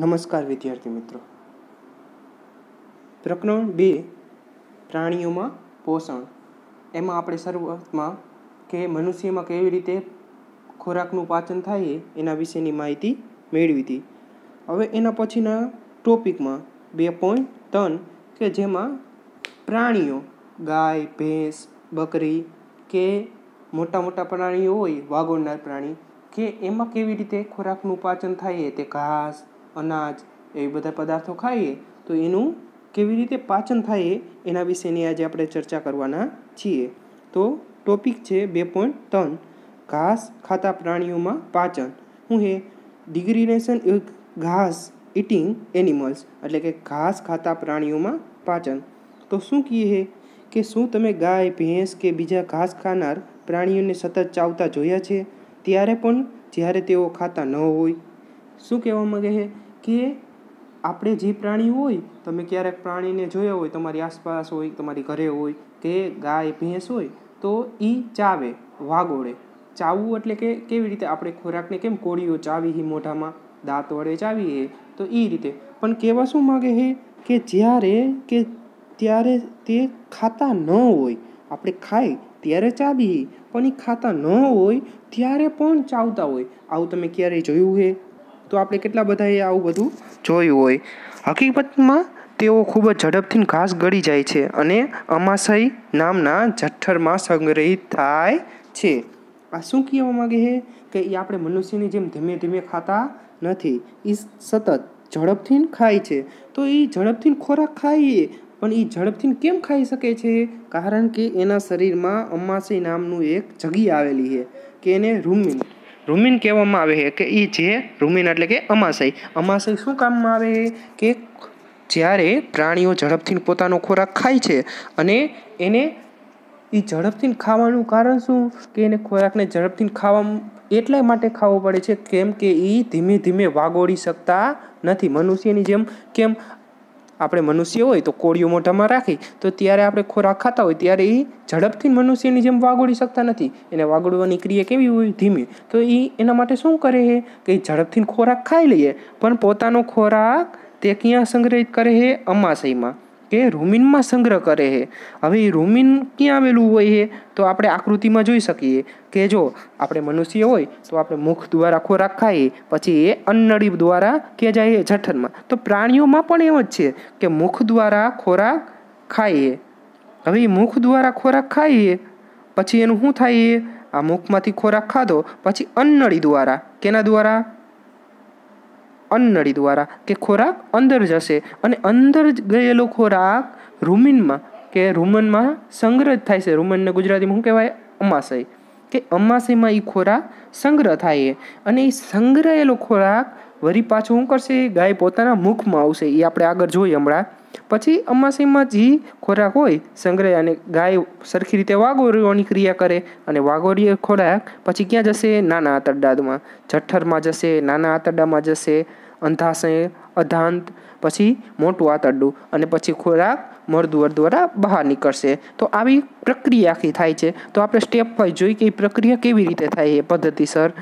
નમસ્કાર વિદ્યાર્થી મિત્રો પ્રકરણ બે પ્રાણીઓમાં પોષણ એમાં આપણે શરૂઆતમાં કે મનુષ્યમાં કેવી રીતે ખોરાકનું પાચન થાય એના વિશેની માહિતી મેળવી હતી હવે એના પછીના ટોપિકમાં બે પોઈન્ટ ત્રણ કે જેમાં પ્રાણીઓ ગાય ભેંસ બકરી કે મોટા મોટા પ્રાણીઓ હોય વાગોળનાર પ્રાણી કે એમાં કેવી રીતે ખોરાકનું પાચન થાય તે ઘાસ અનાજ એ બધા પદાર્થો ખાઈએ તો એનું કેવી રીતે પાચન થાય એના વિશેની આજે આપણે ચર્ચા કરવાના છીએ તો ટોપિક છે બે પોઈન્ટ ત્રણ ઘાસ ખાતા પ્રાણીઓમાં પાચન હું હે ડિગ્રીનેશન એક ઘાસ ઇટિંગ એનિમલ્સ એટલે કે ઘાસ ખાતા પ્રાણીઓમાં પાચન તો શું કહીએ હે કે શું તમે ગાય ભેંસ કે બીજા ઘાસ ખાનાર પ્રાણીઓને સતત ચાવતા જોયા છે ત્યારે પણ જ્યારે તેઓ ખાતા ન હોય શું કહેવા માગે છે કે આપણે જે પ્રાણી હોય તમે ક્યારેક પ્રાણીને જોયા હોય તમારી આસપાસ હોય તમારી ઘરે હોય કે ગાય ભેંસ હોય તો એ ચાવે વાગોળે ચાવવું એટલે કે કેવી રીતે આપણે ખોરાકને કેમ કોળીઓ ચાવી મોઢામાં દાંત વડે ચાવીએ તો એ રીતે પણ કહેવા શું માગે છે કે જ્યારે કે ત્યારે તે ખાતા ન હોય આપણે ખાઈ ત્યારે ચાવીએ પણ એ ખાતા ન હોય ત્યારે પણ ચાવતા હોય આવું તમે ક્યારેય જોયું છે તો આપણે કેટલા બધાએ આવું બધું જોયું હોય હકીકતમાં તેઓ ખૂબ જ ઝડપથી ઘાસ ગળી જાય છે અને અમાશય નામના જઠ્ઠરમાં સંગ્રહિત થાય છે આ શું કહેવા માગે છે કે એ આપણે મનુષ્યની જેમ ધીમે ધીમે ખાતા નથી એ સતત ઝડપથી ખાય છે તો એ ઝડપથી ખોરાક ખાઈએ પણ એ ઝડપથી કેમ ખાઈ શકે છે કારણ કે એના શરીરમાં અમાશય નામનું એક જગી આવેલી છે કે એને રૂમિન રૂમિન કહેવામાં આવે છે કે એ જે રૂમિન એટલે કે અમાશય અમાશય શું કામમાં આવે કે જ્યારે પ્રાણીઓ ઝડપથી પોતાનો ખોરાક ખાય છે અને એને એ ઝડપથી ખાવાનું કારણ શું કે એને ખોરાકને ઝડપથી ખાવા એટલા માટે ખાવો પડે છે કેમ કે એ ધીમે ધીમે વાગોળી શકતા નથી મનુષ્યની જેમ કેમ આપણે મનુષ્ય હોય તો કોળિયું મોઢામાં રાખી તો ત્યારે આપણે ખોરાક ખાતા હોય ત્યારે એ ઝડપથી મનુષ્યની જેમ વાગોળી શકતા નથી એને વાગોળવાની ક્રિયા કેવી હોય ધીમી તો એ એના માટે શું કરે છે કે ઝડપથી ખોરાક ખાઈ લઈએ પણ પોતાનો ખોરાક તે ક્યાં સંગ્રહિત કરે છે અમાશયમાં કે રૂમિનમાં સંગ્રહ કરે છે હવે એ રૂમિન ક્યાં આવેલું હોય છે તો આપણે આકૃતિમાં જોઈ શકીએ કે જો આપણે મનુષ્ય હોય તો આપણે મુખ દ્વારા ખોરાક ખાઈએ પછી એ અન્નડી દ્વારા કે જાય જઠરમાં તો પ્રાણીઓમાં પણ એવો જ છે કે મુખ દ્વારા ખોરાક ખાઈએ હવે એ મુખ દ્વારા ખોરાક ખાઈએ પછી એનું શું થાય આ મુખમાંથી ખોરાક ખાધો પછી અન્નળી દ્વારા કેના દ્વારા અન્નળી દ્વારા કે ખોરાક અંદર જશે અને અંદર ગયેલો ખોરાક રૂમિનમાં કે રૂમનમાં સંગ્રહ થાય છે રૂમનને ગુજરાતીમાં શું કહેવાય અમાશય કે અમાશયમાં એ ખોરાક સંગ્રહ થાય અને એ સંગ્રહેલો ખોરાક વરી પાછો શું કરશે ગાય પોતાના મુખમાં આવશે એ આપણે આગળ જોઈએ હમણાં પછી અમાસીમાં જે ખોરાક હોય સંગ્રહ અને ગાય સરખી રીતે વાગોરવાની ક્રિયા કરે અને વાગોરીય ખોરાક પછી ક્યાં જશે નાના આંતરડામાં જઠ્ઠરમાં જશે નાના આંતરડામાં જશે અંધાશય અધાંત પછી મોટું આંતરડું અને પછી ખોરાક મળદુવર દ્વારા બહાર નીકળશે તો આવી પ્રક્રિયા આખી થાય છે તો આપણે સ્ટેપ વાઇઝ જોઈ કે એ પ્રક્રિયા કેવી રીતે થાય એ પદ્ધતિસર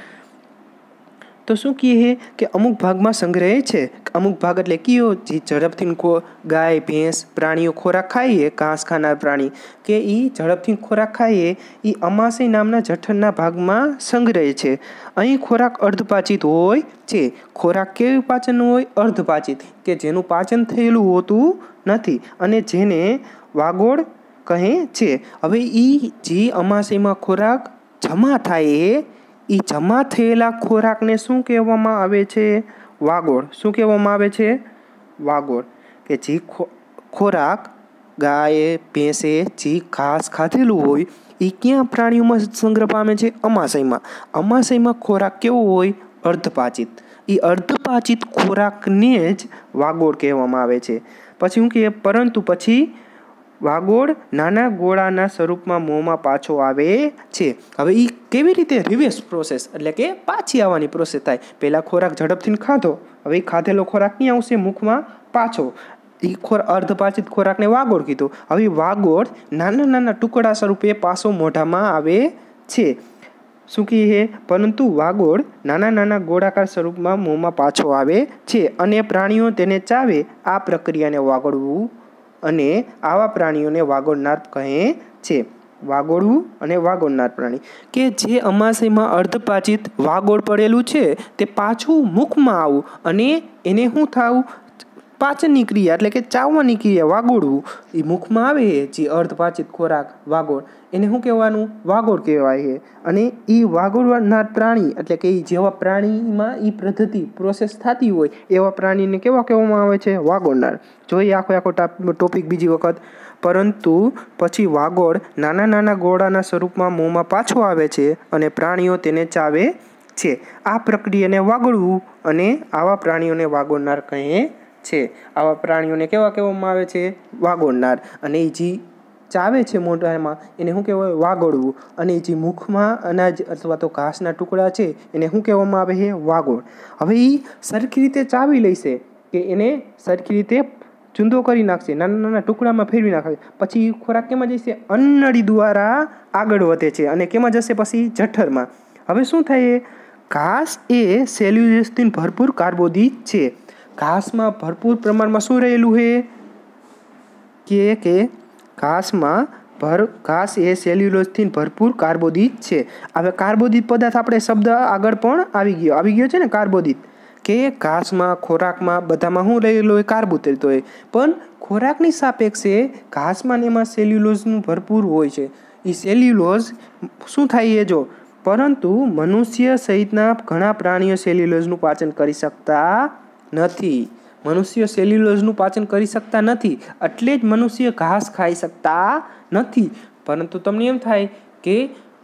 તો શું કહીએ કે અમુક ભાગમાં સંગ્રહે છે અમુક ભાગ એટલે કયો જે ઝડપથી ગાય ભેંસ પ્રાણીઓ ખોરાક ખાઈએ ઘાસ ખાનાર પ્રાણી કે એ ઝડપથી ખોરાક ખાઈએ એ અમાસી નામના જઠરના ભાગમાં સંગ્રહે છે અહીં ખોરાક અર્ધપાચિત હોય છે ખોરાક કેવું પાચનનું હોય અર્ધપાચિત કે જેનું પાચન થયેલું હોતું નથી અને જેને વાગોળ કહે છે હવે એ જે અમાસયમાં ખોરાક જમા થાય એ એ જમા થયેલા ખોરાકને શું કહેવામાં આવે છે વાગોળ શું કહેવામાં આવે છે વાગોળ કે જે ખોરાક ગાયે ભેંસે જે ઘાસ ખાધેલું હોય એ ક્યાં પ્રાણીઓમાં સંગ્રહ પામે છે અમાશયમાં અમાશયમાં ખોરાક કેવો હોય અર્ધપાચિત એ અર્ધપાચિત ખોરાકને જ વાગોળ કહેવામાં આવે છે પછી શું કહે પરંતુ પછી વાગોળ નાના ગોળાના સ્વરૂપમાં મોંમાં પાછો આવે છે હવે એ કેવી રીતે રિવર્સ પ્રોસેસ એટલે કે પાછી આવવાની પ્રોસેસ થાય પહેલાં ખોરાક ઝડપથી ખાધો હવે એ ખાધેલો ખોરાક ક્યાં આવશે મુખમાં પાછો એ ખોર અર્ધપાચિત ખોરાકને વાગોળ કીધો હવે વાગોળ નાના નાના ટુકડા સ્વરૂપે પાછો મોઢામાં આવે છે શું કહે પરંતુ વાગોળ નાના નાના ગોળાકાર સ્વરૂપમાં મોંમાં પાછો આવે છે અને પ્રાણીઓ તેને ચાવે આ પ્રક્રિયાને વાગોળવું અને આવા પ્રાણીઓને વાગોળનાર કહે છે વાગોળવું અને વાગોળનાર પ્રાણી કે જે અમાસયમાં અર્ધપાચિત વાગોળ પડેલું છે તે પાછું મુખમાં આવું અને એને શું થવું પાચનની ક્રિયા એટલે કે ચાવવાની ક્રિયા વાગોળવું એ મુખમાં આવે જે અર્ધપાચિત ખોરાક વાગોળ એને શું કહેવાનું વાગોળ કહેવાય છે અને એ વાગોળનાર પ્રાણી એટલે કે એ જેવા પ્રાણીમાં એ પદ્ધતિ પ્રોસેસ થતી હોય એવા પ્રાણીને કેવા કહેવામાં આવે છે વાગોળનાર જોઈએ આખો આખો ટોપિક બીજી વખત પરંતુ પછી વાગોળ નાના નાના ગોળાના સ્વરૂપમાં મોંમાં પાછો આવે છે અને પ્રાણીઓ તેને ચાવે છે આ પ્રક્રિયાને વાગળવું અને આવા પ્રાણીઓને વાગોળનાર કહે છે આવા પ્રાણીઓને કેવા કહેવામાં આવે છે વાગોળનાર અને એ જે ચાવે છે મોઢામાં એને શું કહેવાય વાગોળવું અને જે મુખમાં અનાજ અથવા તો ઘાસના ટુકડા છે એને શું કહેવામાં આવે છે વાગોળ હવે એ સરખી રીતે ચાવી લેશે કે એને સરખી રીતે ચૂંદો કરી નાખશે નાના નાના ટુકડામાં ફેરવી નાખશે પછી ખોરાક કેમાં જશે અન્નડી દ્વારા આગળ વધે છે અને કેમાં જશે પછી જઠરમાં હવે શું થાય ઘાસ એ સેલ્યુલોસિન ભરપૂર કાર્બોદિત છે ઘાસમાં ભરપૂર પ્રમાણમાં શું રહેલું છે કે કે ઘાસમાં ભર ઘાસ એ સેલ્યુલોઝથી ભરપૂર કાર્બોદિત છે હવે કાર્બોદિત પદાર્થ આપણે શબ્દ આગળ પણ આવી ગયો આવી ગયો છે ને કાર્બોદિત કે ઘાસમાં ખોરાકમાં બધામાં શું રહેલું હોય કાર્બોદિત હોય પણ ખોરાકની સાપેક્ષે ઘાસમાં એમાં સેલ્યુલોઝનું ભરપૂર હોય છે એ સેલ્યુલોઝ શું થાય એ જો પરંતુ મનુષ્ય સહિતના ઘણા પ્રાણીઓ સેલ્યુલોઝનું પાચન કરી શકતા નથી મનુષ્ય સેલ્યુલોઝનું પાચન કરી શકતા નથી એટલે જ મનુષ્ય ઘાસ ખાઈ શકતા નથી પરંતુ તમને એમ થાય કે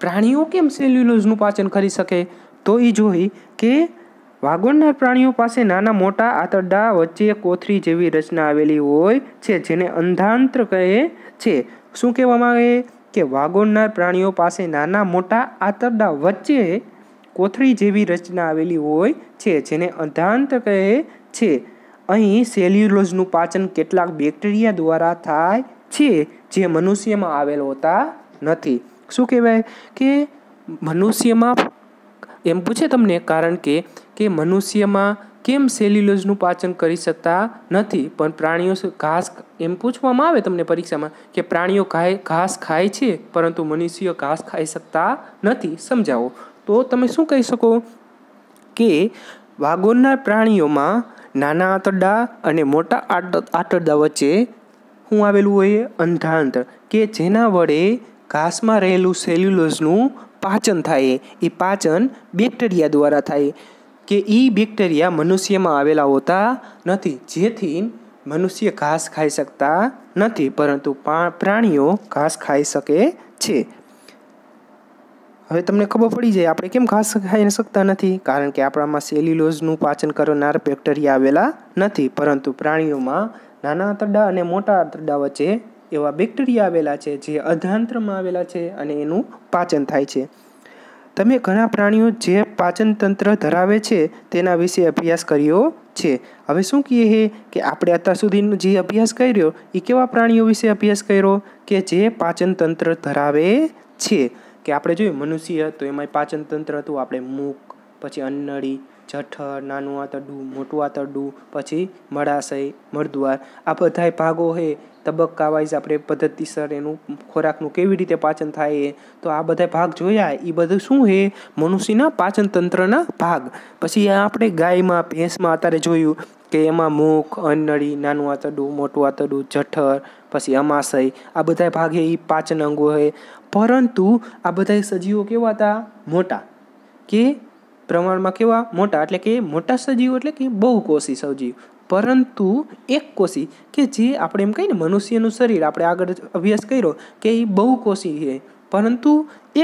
પ્રાણીઓ કેમ સેલ્યુલોઝનું પાચન કરી શકે તો એ જોઈ કે વાગોળનાર પ્રાણીઓ પાસે નાના મોટા આંતરડા વચ્ચે કોથરી જેવી રચના આવેલી હોય છે જેને અંધાંત્ર કહે છે શું કહેવામાં આવે કે વાગોળનાર પ્રાણીઓ પાસે નાના મોટા આંતરડા વચ્ચે કોથળી જેવી રચના આવેલી હોય છે જેને અંધાંત કહે છે અહીં સેલ્યુલોઝનું પાચન કેટલાક બેક્ટેરિયા દ્વારા થાય છે જે મનુષ્યમાં આવેલ હોતા નથી શું કહેવાય કે મનુષ્યમાં એમ પૂછે તમને કારણ કે કે મનુષ્યમાં કેમ સેલ્યુલોઝનું પાચન કરી શકતા નથી પણ પ્રાણીઓ ઘાસ એમ પૂછવામાં આવે તમને પરીક્ષામાં કે પ્રાણીઓ ઘાસ ખાય છે પરંતુ મનુષ્યો ઘાસ ખાઈ શકતા નથી સમજાવો તો તમે શું કહી શકો કે વાઘોના પ્રાણીઓમાં નાના આંતરડા અને મોટા આંતરડા વચ્ચે શું આવેલું હોય અંધાંતર કે જેના વડે ઘાસમાં રહેલું સેલ્યુલોઝનું પાચન થાય એ પાચન બેક્ટેરિયા દ્વારા થાય કે એ બેક્ટેરિયા મનુષ્યમાં આવેલા હોતા નથી જેથી મનુષ્ય ઘાસ ખાઈ શકતા નથી પરંતુ પ્રાણીઓ ઘાસ ખાઈ શકે છે હવે તમને ખબર પડી જાય આપણે કેમ ઘાસ ખાઈ શકતા નથી કારણ કે આપણામાં સેલ્યુલોઝનું પાચન કરનાર બેક્ટેરિયા આવેલા નથી પરંતુ પ્રાણીઓમાં નાના આંતરડા અને મોટા આંતરડા વચ્ચે એવા બેક્ટેરિયા આવેલા છે જે અર્ધાંતરમાં આવેલા છે અને એનું પાચન થાય છે તમે ઘણા પ્રાણીઓ જે પાચન તંત્ર ધરાવે છે તેના વિશે અભ્યાસ કર્યો છે હવે શું કહીએ છે કે આપણે અત્યાર સુધીનો જે અભ્યાસ કર્યો એ કેવા પ્રાણીઓ વિશે અભ્યાસ કર્યો કે જે પાચન તંત્ર ધરાવે છે કે આપણે જોયું મનુષ્ય તો એમાં તંત્ર હતું આપણે મૂક પછી અન્નળી જઠર નાનું આંતરડું મોટું આંતરડું પછી મળાશય મળદ્વાર આ બધાય ભાગો હે તબક્કા વાઇઝ આપણે પદ્ધતિસર એનું ખોરાકનું કેવી રીતે પાચન થાય એ તો આ બધા ભાગ જોયા એ બધું શું હે મનુષ્યના પાચન તંત્રના ભાગ પછી આપણે ગાયમાં ભેંસમાં અત્યારે જોયું કે એમાં મુખ અન્નળી નાનું આંતરડું મોટું આંતરડું જઠર પછી અમાશય આ બધા ભાગે એ પાચન અંગો હોય પરંતુ આ બધા સજીવો કેવા હતા મોટા કે પ્રમાણમાં કેવા મોટા એટલે કે મોટા સજીવો એટલે કે બહુકોષી સજીવ પરંતુ એક કોષી કે જે આપણે એમ કહીએ ને મનુષ્યનું શરીર આપણે આગળ અભ્યાસ કર્યો કે એ બહુ કોષી છે પરંતુ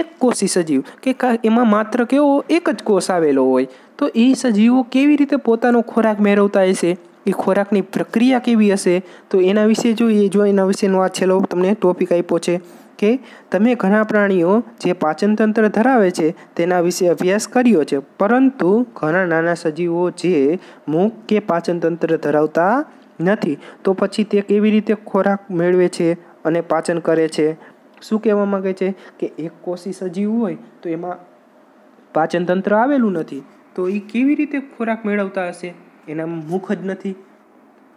એક કોષી સજીવ કે એમાં માત્ર કેવો એક જ કોષ આવેલો હોય તો એ સજીવો કેવી રીતે પોતાનો ખોરાક મેળવતા હશે એ ખોરાકની પ્રક્રિયા કેવી હશે તો એના વિશે જોઈએ જો એના વિશેનો આ છેલ્લો તમને ટોપિક આપ્યો છે કે તમે ઘણા પ્રાણીઓ જે પાચનતંત્ર ધરાવે છે તેના વિશે અભ્યાસ કર્યો છે પરંતુ ઘણા નાના સજીવો જે મુખ કે પાચનતંત્ર ધરાવતા નથી તો પછી તે કેવી રીતે ખોરાક મેળવે છે અને પાચન કરે છે શું કહેવા માગે છે કે એક કોષી સજીવ હોય તો એમાં પાચનતંત્ર આવેલું નથી તો એ કેવી રીતે ખોરાક મેળવતા હશે એનામાં મુખ જ નથી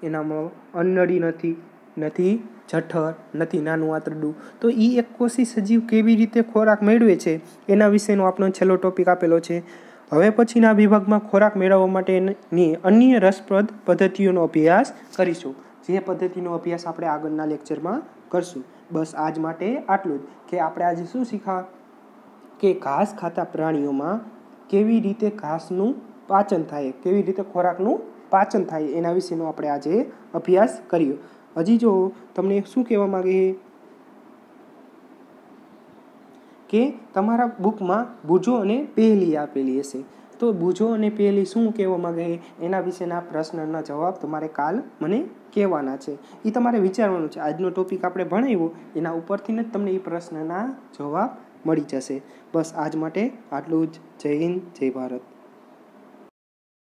એનામાં અન્નડી નથી નથી જઠર નથી નાનું આંતરડું તો એ એક કોશી સજીવ કેવી રીતે ખોરાક મેળવે છે એના વિશેનો આપણો છેલ્લો ટોપિક આપેલો છે હવે પછીના વિભાગમાં ખોરાક મેળવવા માટેની અન્ય રસપ્રદ પદ્ધતિઓનો અભ્યાસ કરીશું જે પદ્ધતિનો અભ્યાસ આપણે આગળના લેક્ચરમાં કરશું બસ આજ માટે આટલું જ કે આપણે આજે શું શીખા કે ઘાસ ખાતા પ્રાણીઓમાં કેવી રીતે ઘાસનું પાચન થાય કેવી રીતે ખોરાકનું પાચન થાય એના વિશેનો આપણે આજે અભ્યાસ કર્યો હજી જો તમને શું કહેવા માગે કે તમારા બુકમાં બુજો અને પહેલી આપેલી હશે તો બુજો અને પહેલી શું કહેવા માગે એના વિશેના પ્રશ્નના જવાબ તમારે કાલ મને કહેવાના છે એ તમારે વિચારવાનું છે આજનો ટોપિક આપણે ભણાવ્યો એના ઉપરથી જ તમને એ પ્રશ્નના જવાબ મળી જશે બસ આજ માટે આટલું જ જય હિન્દ જય ભારત